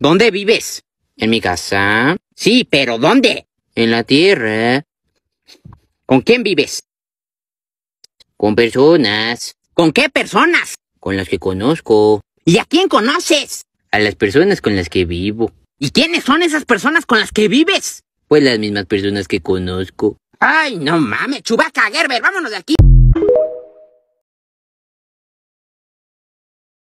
¿Dónde vives? En mi casa. Sí, pero ¿dónde? En la tierra. ¿Con quién vives? Con personas. ¿Con qué personas? Con las que conozco. ¿Y a quién conoces? A las personas con las que vivo. ¿Y quiénes son esas personas con las que vives? Pues las mismas personas que conozco. Ay, no mames, chubaca, Gerber, vámonos de aquí.